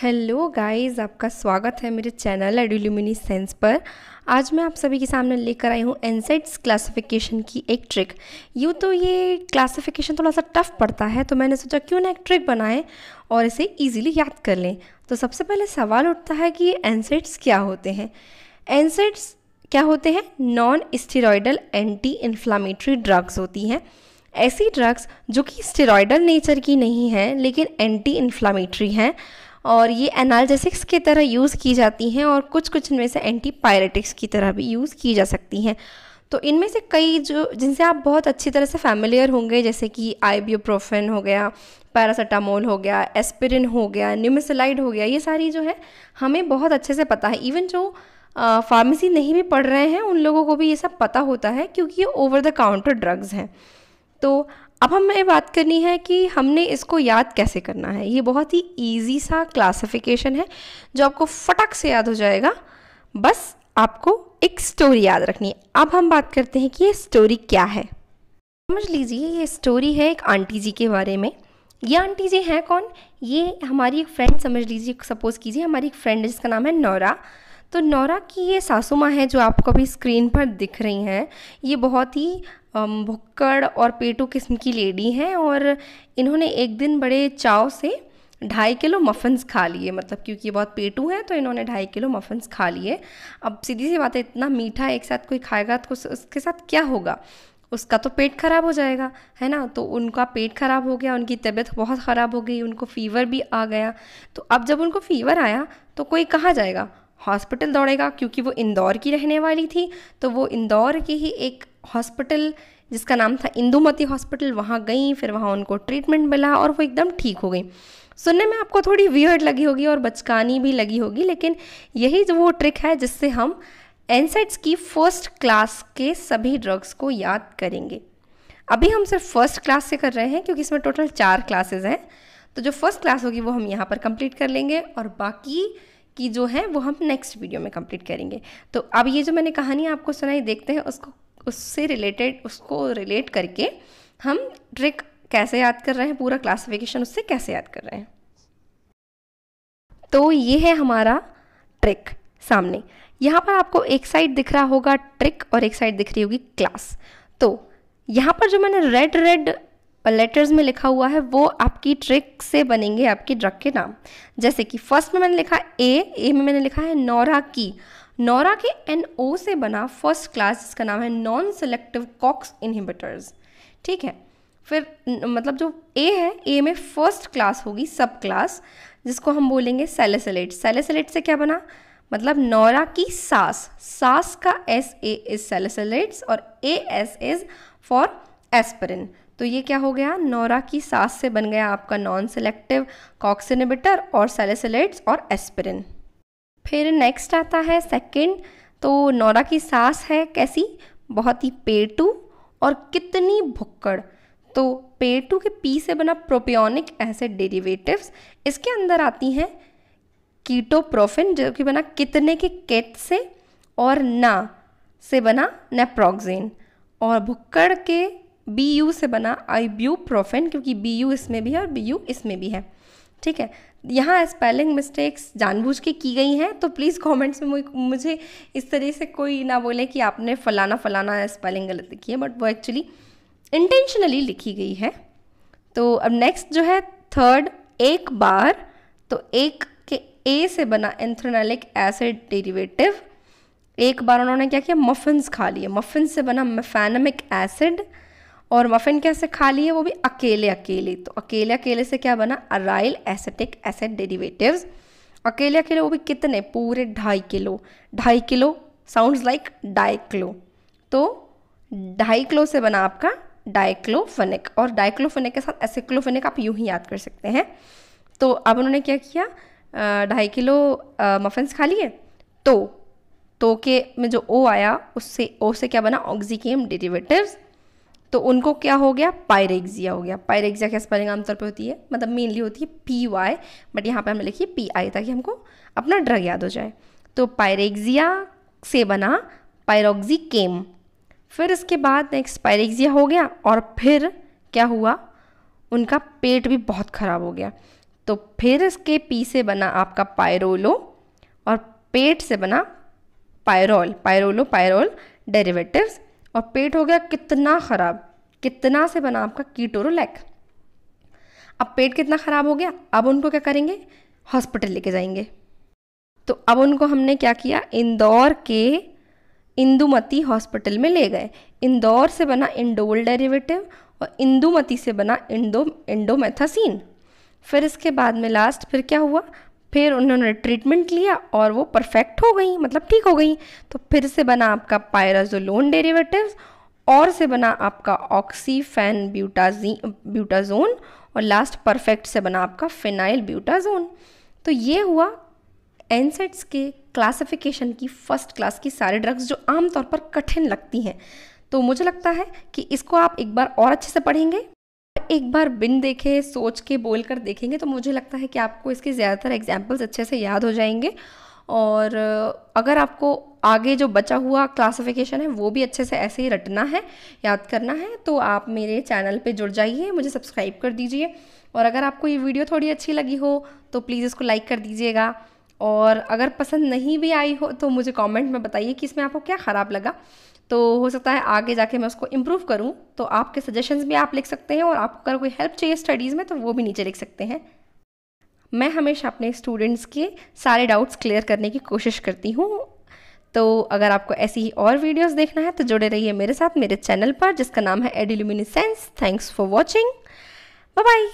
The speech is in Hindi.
हेलो गाइस आपका स्वागत है मेरे चैनल एडिलुमिनी सेंस पर आज मैं आप सभी के सामने लेकर आई हूँ एनसेट्स क्लासिफिकेशन की एक ट्रिक यूँ तो ये क्लासिफिकेशन थोड़ा सा टफ पड़ता है तो मैंने सोचा क्यों ना एक ट्रिक बनाएं और इसे इजीली याद कर लें तो सबसे पहले सवाल उठता है कि ये एनसेट्स क्या होते हैं एनसेट्स क्या होते हैं non steroidal anti inflammatory drugs होती हैं ऐसी ड्रग्स जो कि स्टेरॉयडल नेचर की नहीं है लेकिन एंटी इन्फ्लामेटरी हैं और ये एनाल्जेसिक्स की तरह यूज़ की जाती हैं और कुछ कुछ इनमें से एंटी पायरेटिक्स की तरह भी यूज़ की जा सकती हैं तो इनमें से कई जो जिनसे आप बहुत अच्छी तरह से फैमिलियर होंगे जैसे कि आईब्योप्रोफेन हो गया पैरासीटामोल हो गया एस्पिरिन हो गया न्यूमिसलाइड हो गया ये सारी जो है हमें बहुत अच्छे से पता है इवन जो फार्मेसी नहीं भी पढ़ रहे हैं उन लोगों को भी ये सब पता होता है क्योंकि ये ओवर द काउंटर ड्रग्स हैं तो अब हमें बात करनी है कि हमने इसको याद कैसे करना है ये बहुत ही ईजी सा क्लासिफिकेशन है जो आपको फटक से याद हो जाएगा बस आपको एक स्टोरी याद रखनी है अब हम बात करते हैं कि ये स्टोरी क्या है समझ लीजिए ये स्टोरी है एक आंटी जी के बारे में ये आंटी जी हैं कौन ये हमारी एक फ्रेंड समझ लीजिए सपोज़ कीजिए हमारी एक फ्रेंड है जिसका नाम है नौरा तो नौरा की ये सासू माँ हैं जो आपको अभी स्क्रीन पर दिख रही हैं ये बहुत ही भुक्कड़ और पेटू किस्म की लेडी हैं और इन्होंने एक दिन बड़े चाव से ढाई किलो मफन्स खा लिए मतलब क्योंकि ये बहुत पेटू हैं तो इन्होंने ढाई किलो मफन्स खा लिए अब सीधी सी बात है इतना मीठा एक साथ कोई खाएगा तो उसके साथ क्या होगा उसका तो पेट ख़राब हो जाएगा है ना तो उनका पेट ख़राब हो गया उनकी तबीयत बहुत ख़राब हो गई उनको फ़ीवर भी आ गया तो अब जब उनको फ़ीवर आया तो कोई कहाँ जाएगा हॉस्पिटल दौड़ेगा क्योंकि वो इंदौर की रहने वाली थी तो वो इंदौर की ही एक हॉस्पिटल जिसका नाम था इंदुमती हॉस्पिटल वहाँ गई फिर वहाँ उनको ट्रीटमेंट मिला और वो एकदम ठीक हो गई सुनने में आपको थोड़ी वियर्ड लगी होगी और बचकानी भी लगी होगी लेकिन यही जो वो ट्रिक है जिससे हम एनसेट्स की फर्स्ट क्लास के सभी ड्रग्स को याद करेंगे अभी हम सिर्फ फर्स्ट क्लास से कर रहे हैं क्योंकि इसमें टोटल चार क्लासेज हैं तो जो फर्स्ट क्लास होगी वो हम यहाँ पर कंप्लीट कर लेंगे और बाकी की जो है वो हम नेक्स्ट वीडियो में कंप्लीट करेंगे तो अब ये जो मैंने कहानी आपको सुनाई देखते हैं उसको उससे रिलेटेड उसको रिलेट करके हम ट्रिक कैसे याद कर रहे हैं पूरा क्लासिफिकेशन उससे कैसे याद कर रहे हैं तो ये है हमारा ट्रिक सामने यहाँ पर आपको एक साइड दिख रहा होगा ट्रिक और एक साइड दिख रही होगी क्लास तो यहाँ पर जो मैंने रेड रेड लेटर्स में लिखा हुआ है वो आपकी ट्रिक से बनेंगे आपके ड्रग के नाम जैसे कि फर्स्ट में मैंने लिखा ए ए में मैंने लिखा है नौरा की नौरा के एन ओ से बना फर्स्ट क्लास जिसका नाम है नॉन सेलेक्टिव कॉक्स इनहिबिटर्स ठीक है फिर मतलब जो ए है ए में फर्स्ट क्लास होगी सब क्लास जिसको हम बोलेंगे सेलेसलेट सेलेसलेट से क्या बना मतलब नौरा की सास सास का एस ए इज सेलेसलेट्स और A S is for aspirin तो ये क्या हो गया नौरा की सास से बन गया आपका नॉन सेलेक्टिव कॉक्सिनिबिटर और सेलेसिलेट्स और एस्पिरिन फिर नेक्स्ट आता है सेकंड तो नौरा की सास है कैसी बहुत ही पेटू और कितनी भुक्कड़ तो पेटू के पी से बना प्रोपियोनिक एसिड डेरिवेटिव्स इसके अंदर आती हैं कीटोप्रोफिन जो कि बना कितने के केत से और ना से बना नेप्रोक्जेन और भुक्कड़ के बी यू से बना आई प्रोफेन क्योंकि बी यू इसमें भी है और बी यू इसमें भी है ठीक है यहाँ स्पेलिंग मिस्टेक्स जानबूझ के की गई हैं तो प्लीज़ कमेंट्स में मुझे इस तरह से कोई ना बोले कि आपने फ़लाना फ़लाना स्पेलिंग गलत लिखी है बट वो एक्चुअली इंटेंशनली लिखी गई है तो अब नेक्स्ट जो है थर्ड एक बार तो एक के ए से बना एंथ्रोनैलिक एसिड डेरिवेटिव एक बार उन्होंने क्या किया मफिन्स खा लिए मफिन से बना मेफेनमिक एसिड और मफिन कैसे खा लिए वो भी अकेले अकेले तो अकेले अकेले से क्या बना अराइल एसेटिक एसिड डेरिवेटिव्स अकेले अकेले वो भी कितने पूरे ढाई किलो ढाई किलो साउंड्स लाइक डाइक्लो तो ढाई किलो से बना आपका डाइक्लोफेनिक और डाइक्लोफेनिक के साथ एसिक्लोफेनिक आप यूं ही याद कर सकते हैं तो अब उन्होंने क्या किया ढाई किलो मफिन्स खा लिए तो तो के में जो ओ आया उससे ओ से क्या बना ऑक्सीकेम डेरिवेटिव्स तो उनको क्या हो गया पायरेग्जिया हो गया पायरेग्जिया क्या स्पेलिंग आमतौर पर होती है मतलब मेनली होती है पी वाई बट यहाँ पर हमने लिखिए पी आई ताकि हमको अपना ड्रग याद हो जाए तो पायरेग्जिया से बना पायरोक्जी केम फिर इसके बाद नेक्स्ट पायरेग्जिया हो गया और फिर क्या हुआ उनका पेट भी बहुत ख़राब हो गया तो फिर इसके पी से बना आपका पायरोलो और पेट से बना पायरोल पायरोलो पायरोल डेरिवेटिव्स और पेट हो गया कितना ख़राब कितना से बना आपका कीटोरोलैक अब पेट कितना ख़राब हो गया अब उनको क्या करेंगे हॉस्पिटल लेके जाएंगे तो अब उनको हमने क्या किया इंदौर के इंदुमती हॉस्पिटल में ले गए इंदौर से बना इंडोल डेरिवेटिव और इंदुमती से बना इंडो इंडोमेथासिन फिर इसके बाद में लास्ट फिर क्या हुआ फिर उन्होंने ट्रीटमेंट लिया और वो परफेक्ट हो गई मतलब ठीक हो गई तो फिर से बना आपका पायराजोलोन डेरिवेटिव्स और से बना आपका ऑक्सीफेन ब्यूटाजी ब्यूटाजोन और लास्ट परफेक्ट से बना आपका फिनाइल ब्यूटाजोन तो ये हुआ एनसेट्स के क्लासिफिकेशन की फर्स्ट क्लास की सारे ड्रग्स जो आमतौर पर कठिन लगती हैं तो मुझे लगता है कि इसको आप एक बार और अच्छे से पढ़ेंगे एक बार बिन देखे सोच के बोल कर देखेंगे तो मुझे लगता है कि आपको इसके ज़्यादातर एग्जाम्पल्स अच्छे से याद हो जाएंगे और अगर आपको आगे जो बचा हुआ क्लासिफिकेशन है वो भी अच्छे से ऐसे ही रटना है याद करना है तो आप मेरे चैनल पे जुड़ जाइए मुझे सब्सक्राइब कर दीजिए और अगर आपको ये वीडियो थोड़ी अच्छी लगी हो तो प्लीज़ इसको लाइक कर दीजिएगा और अगर पसंद नहीं भी आई हो तो मुझे कमेंट में बताइए कि इसमें आपको क्या ख़राब लगा तो हो सकता है आगे जाके मैं उसको इम्प्रूव करूँ तो आपके सजेशंस भी आप लिख सकते हैं और आपको अगर कोई हेल्प चाहिए स्टडीज़ में तो वो भी नीचे लिख सकते हैं मैं हमेशा अपने स्टूडेंट्स के सारे डाउट्स क्लियर करने की कोशिश करती हूँ तो अगर आपको ऐसी ही और वीडियोस देखना है तो जुड़े रहिए मेरे साथ मेरे चैनल पर जिसका नाम है एडिल्यूमिनिसेंस थैंक्स फॉर वॉचिंग बाय